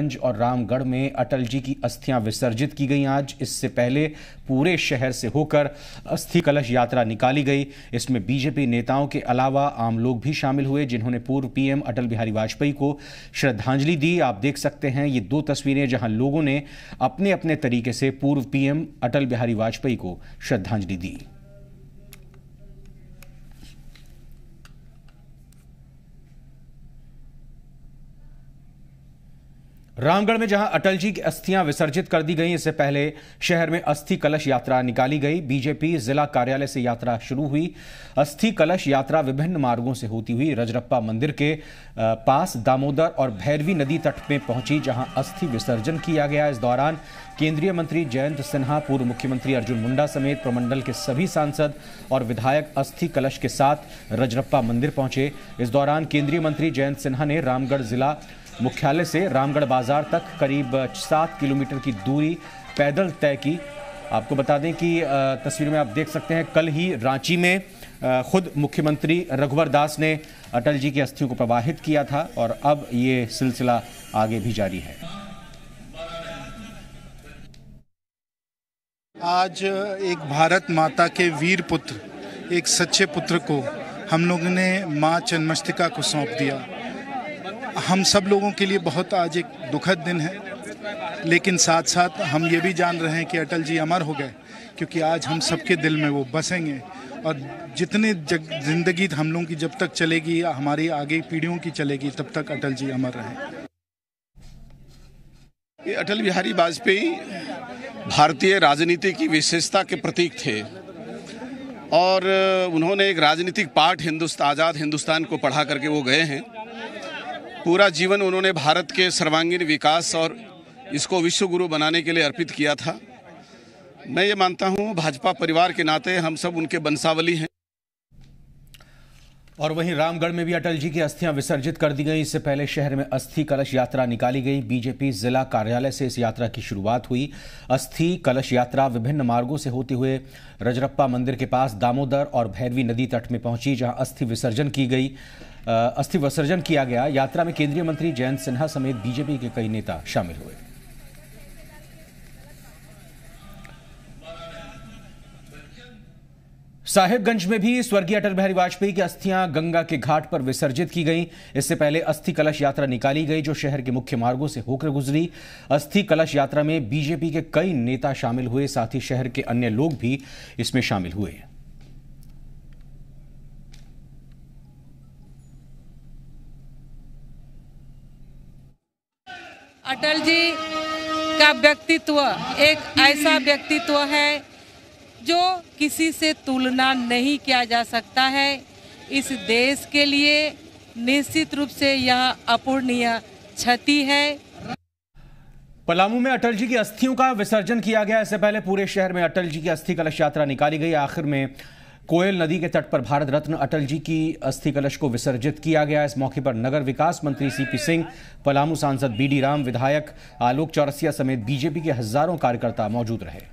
गंज और रामगढ़ में अटल जी की अस्थियां विसर्जित की गई आज इससे पहले पूरे शहर से होकर अस्थि कलश यात्रा निकाली गई इसमें बीजेपी नेताओं के अलावा आम लोग भी शामिल हुए जिन्होंने पूर्व पीएम अटल बिहारी वाजपेयी को श्रद्धांजलि दी आप देख सकते हैं ये दो तस्वीरें जहां लोगों ने अपने अपने तरीके से पूर्व पीएम अटल बिहारी वाजपेयी को श्रद्धांजलि दी रामगढ़ में जहां अटल जी की अस्थियां विसर्जित कर दी गई इससे पहले शहर में अस्थि कलश यात्रा निकाली गई बीजेपी जिला कार्यालय से यात्रा शुरू हुई अस्थि कलश यात्रा विभिन्न मार्गों से होती हुई रजरप्पा मंदिर के पास दामोदर और भैरवी नदी तट में पहुंची जहां अस्थि विसर्जन किया गया इस दौरान केंद्रीय मंत्री जयंत सिन्हा पूर्व मुख्यमंत्री अर्जुन मुंडा समेत प्रमंडल के सभी सांसद और विधायक अस्थि कलश के साथ रजरप्पा मंदिर पहुंचे इस दौरान केंद्रीय मंत्री जयंत सिन्हा ने रामगढ़ जिला मुख्यालय से रामगढ़ बाजार तक करीब सात किलोमीटर की दूरी पैदल तय की आपको बता दें कि तस्वीर में आप देख सकते हैं कल ही रांची में खुद मुख्यमंत्री रघुवर दास ने अटल जी की अस्थियों को प्रवाहित किया था और अब ये सिलसिला आगे भी जारी है आज एक भारत माता के वीर पुत्र एक सच्चे पुत्र को हम लोगों ने माँ जन्मस्तिका को सौंप दिया हम सब लोगों के लिए बहुत आज एक दुखद दिन है लेकिन साथ साथ हम ये भी जान रहे हैं कि अटल जी अमर हो गए क्योंकि आज हम सबके दिल में वो बसेंगे और जितने जग जिंदगी हम लोगों की जब तक चलेगी हमारी आगे पीढ़ियों की चलेगी तब तक अटल जी अमर रहे ये अटल बिहारी वाजपेयी भारतीय राजनीति की विशेषता के प्रतीक थे और उन्होंने एक राजनीतिक पाठ हिंदुस्तान आज़ाद हिंदुस्तान को पढ़ा करके वो गए हैं पूरा जीवन उन्होंने भारत के सर्वांगीण विकास और इसको विश्व गुरु बनाने के लिए अर्पित किया था मैं ये मानता हूँ भाजपा परिवार के नाते हम सब उनके बंसावली हैं और वहीं रामगढ़ में भी अटल जी की अस्थियां विसर्जित कर दी गई इससे पहले शहर में अस्थि कलश यात्रा निकाली गई बीजेपी जिला कार्यालय से इस यात्रा की शुरुआत हुई अस्थि कलश यात्रा विभिन्न मार्गों से होते हुए रजरप्पा मंदिर के पास दामोदर और भैरवी नदी तट में पहुंची जहां अस्थि विसर्जन की गई अस्थि विसर्जन किया गया यात्रा में केंद्रीय मंत्री जयंत सिन्हा समेत बीजेपी के कई नेता शामिल हुए साहिबगंज में भी स्वर्गीय अटल बिहारी वाजपेयी की अस्थियां गंगा के घाट पर विसर्जित की गईं इससे पहले अस्थि कलश यात्रा निकाली गई जो शहर के मुख्य मार्गों से होकर गुजरी अस्थि कलश यात्रा में बीजेपी के कई नेता शामिल हुए साथ ही शहर के अन्य लोग भी इसमें शामिल हुए हैं अटल जी का व्यक्तित्व एक ऐसा व्यक्तित्व है जो किसी से तुलना नहीं किया जा सकता है इस देश के लिए निश्चित रूप से यह अपूर्णीय क्षति है पलामू में अटल जी की अस्थियों का विसर्जन किया गया इससे पहले पूरे शहर में अटल जी की अस्थि कलश यात्रा निकाली गई आखिर में कोयल नदी के तट पर भारत रत्न अटल जी की अस्थि कलश को विसर्जित किया गया इस मौके पर नगर विकास मंत्री सीपी सिंह पलामू सांसद बीडी राम विधायक आलोक चौरसिया समेत बीजेपी के हजारों कार्यकर्ता मौजूद रहे